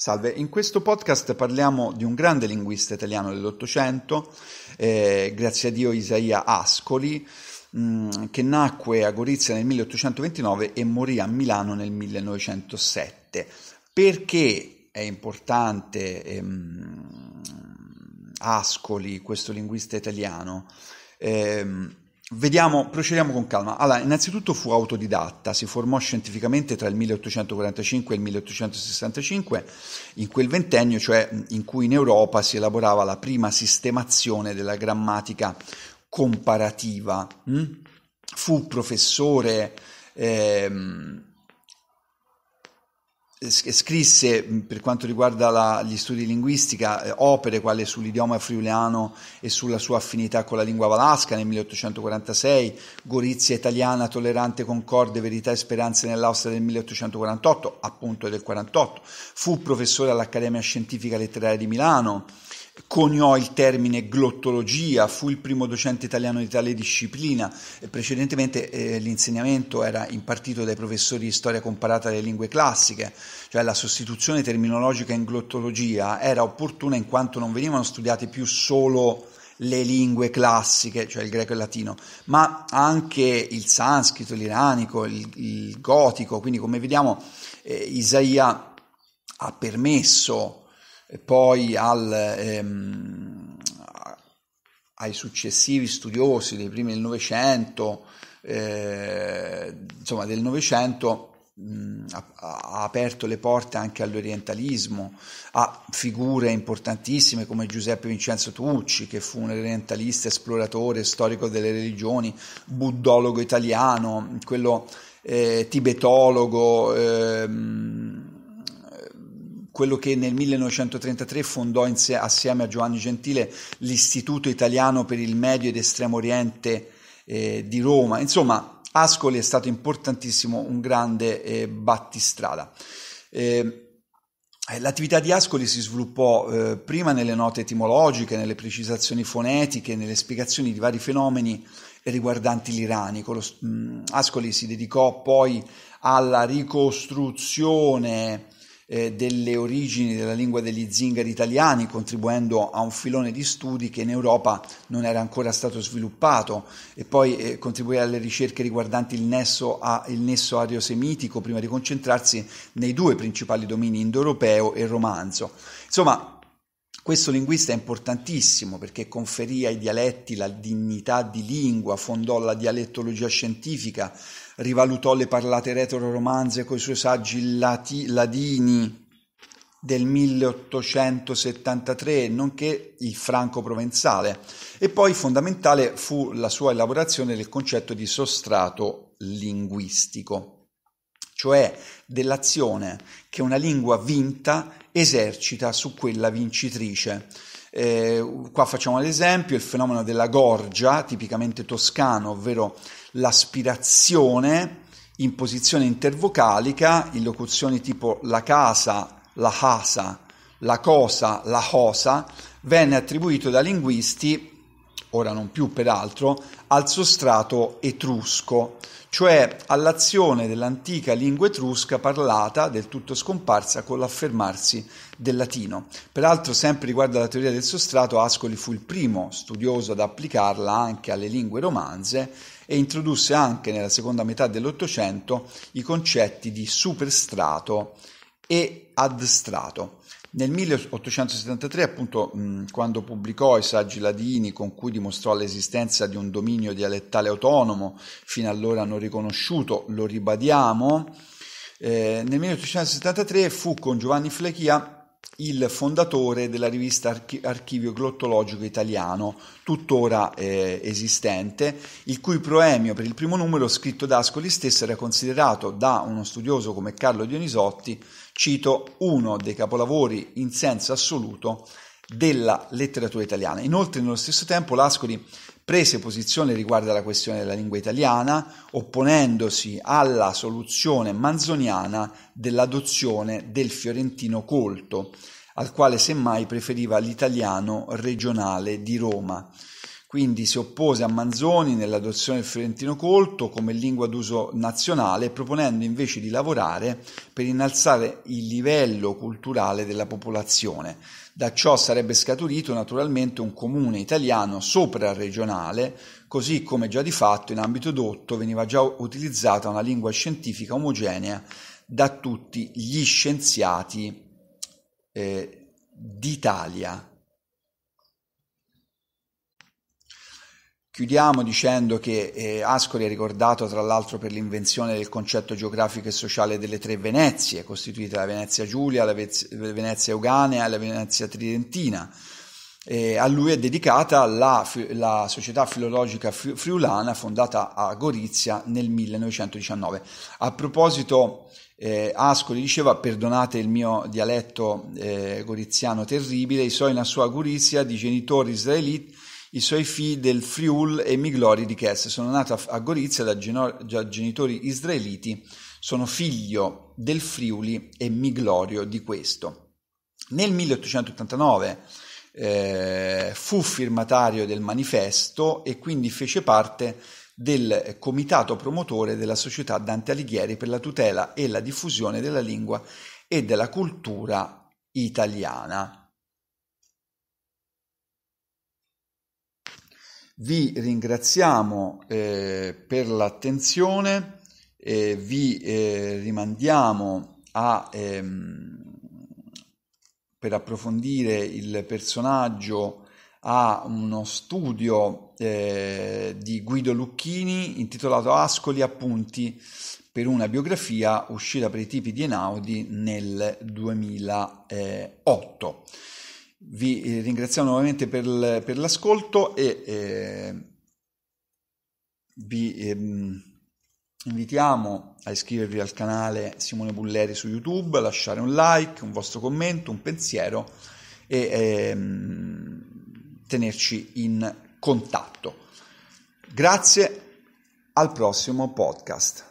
Salve, in questo podcast parliamo di un grande linguista italiano dell'Ottocento, eh, grazie a Dio Isaia Ascoli, mh, mm, che nacque a Gorizia nel 1829 e morì a Milano nel 1907. Perché è importante ehm, Ascoli, questo linguista italiano? Ehm, Vediamo, procediamo con calma. Allora, innanzitutto fu autodidatta, si formò scientificamente tra il 1845 e il 1865, in quel ventennio, cioè in cui in Europa si elaborava la prima sistemazione della grammatica comparativa. Fu professore eh, scrisse per quanto riguarda la, gli studi di linguistica eh, opere quali sull'idioma friuliano e sulla sua affinità con la lingua valasca nel 1846, Gorizia italiana, tollerante, concorde, verità e speranze nell'Austria del 1848, appunto del 48, fu professore all'Accademia Scientifica Letteraria di Milano, coniò il termine glottologia, fu il primo docente italiano di tale disciplina. Precedentemente eh, l'insegnamento era impartito dai professori di storia comparata alle lingue classiche, cioè la sostituzione terminologica in glottologia era opportuna in quanto non venivano studiate più solo le lingue classiche, cioè il greco e il latino, ma anche il sanscrito, l'iranico, il, il gotico. Quindi, come vediamo, eh, Isaia ha permesso poi al, ehm, ai successivi studiosi dei primi del Novecento, eh, insomma del Novecento, mm, ha, aperto le porte anche all'orientalismo, a figure importantissime come Giuseppe Vincenzo Tucci, che fu un orientalista, esploratore, storico delle religioni, buddologo italiano, quello eh, tibetologo. Ehm, quello che nel 1933 fondò assieme a Giovanni Gentile l'Istituto Italiano per il Medio ed Estremo Oriente eh, di Roma. Insomma, Ascoli è stato importantissimo, un grande eh, battistrada. Eh, L'attività di Ascoli si sviluppò eh, prima nelle note etimologiche, nelle precisazioni fonetiche, nelle spiegazioni di vari fenomeni riguardanti l'iranico. Lo, mh, mm, Ascoli si dedicò poi alla ricostruzione eh, delle origini della lingua degli zingari italiani, contribuendo a un filone di studi che in Europa non era ancora stato sviluppato, e poi eh, contribuire alle ricerche riguardanti il nesso, a, il nesso ariosemitico, prima di concentrarsi nei due principali domini indoeuropeo e romanzo. Insomma, questo linguista è importantissimo perché conferì ai dialetti la dignità di lingua, fondò la dialettologia scientifica, rivalutò le parlate retro-romanze i suoi saggi lati- ladini del 1873, nonché il franco provenzale. E poi fondamentale fu la sua elaborazione del concetto di sostrato linguistico cioè dell'azione che una lingua vinta esercita su quella vincitrice. Eh, qua facciamo ad esempio il fenomeno della gorgia, tipicamente toscano, ovvero l'aspirazione in posizione intervocalica, in locuzioni tipo la casa, la casa, la cosa, la cosa, venne attribuito da linguisti ora non più peraltro, al sostrato etrusco, cioè all'azione dell'antica lingua etrusca parlata, del tutto scomparsa, con l'affermarsi del latino. Peraltro, sempre riguardo alla teoria del sostrato, Ascoli fu il primo studioso ad applicarla anche alle lingue romanze e introdusse anche nella seconda metà dell'Ottocento i concetti di superstrato e adstrato. Nel 1873, appunto, quando pubblicò i saggi ladini con cui dimostrò l'esistenza di un dominio dialettale autonomo, fino allora non riconosciuto, lo ribadiamo, eh, nel 1873 fu con Giovanni Flechia il fondatore della rivista Archi- Archivio Glottologico Italiano, tuttora eh, esistente, il cui proemio per il primo numero, scritto da Ascoli stesso, era considerato da uno studioso come Carlo Dionisotti Cito uno dei capolavori in senso assoluto della letteratura italiana. Inoltre, nello stesso tempo, Lascoli prese posizione riguardo alla questione della lingua italiana, opponendosi alla soluzione manzoniana dell'adozione del fiorentino colto, al quale semmai preferiva l'italiano regionale di Roma. Quindi si oppose a Manzoni nell'adozione del fiorentino colto come lingua d'uso nazionale, proponendo invece di lavorare per innalzare il livello culturale della popolazione. Da ciò sarebbe scaturito naturalmente un comune italiano sopra-regionale, così come già di fatto in ambito dotto veniva già utilizzata una lingua scientifica omogenea da tutti gli scienziati eh, d'Italia. Chiudiamo dicendo che eh, Ascoli è ricordato tra l'altro per l'invenzione del concetto geografico e sociale delle tre Venezie, costituite la Venezia Giulia, la Venezia Euganea e la Venezia Tridentina. Eh, a lui è dedicata la, la, società filologica friulana fondata a Gorizia nel 1919. A proposito, eh, Ascoli diceva, perdonate il mio dialetto eh, goriziano terribile, i suoi in sua Gorizia di genitori israeliti i suoi figli del Friul e mi Miglori di Kes. Sono nato a Gorizia da, geno- da genitori israeliti, sono figlio del Friuli e mi Miglorio di questo. Nel 1889 eh, fu firmatario del manifesto e quindi fece parte del comitato promotore della società Dante Alighieri per la tutela e la diffusione della lingua e della cultura italiana. Vi ringraziamo eh, per l'attenzione, eh, vi eh, rimandiamo a, ehm, per approfondire il personaggio a uno studio eh, di Guido Lucchini intitolato Ascoli Appunti per una biografia uscita per i tipi di Enaudi nel 2008. Vi eh, ringraziamo nuovamente per, per l'ascolto e eh, vi ehm, invitiamo a iscrivervi al canale Simone Bulleri su YouTube, a lasciare un like, un vostro commento, un pensiero e ehm, tenerci in contatto. Grazie, al prossimo podcast.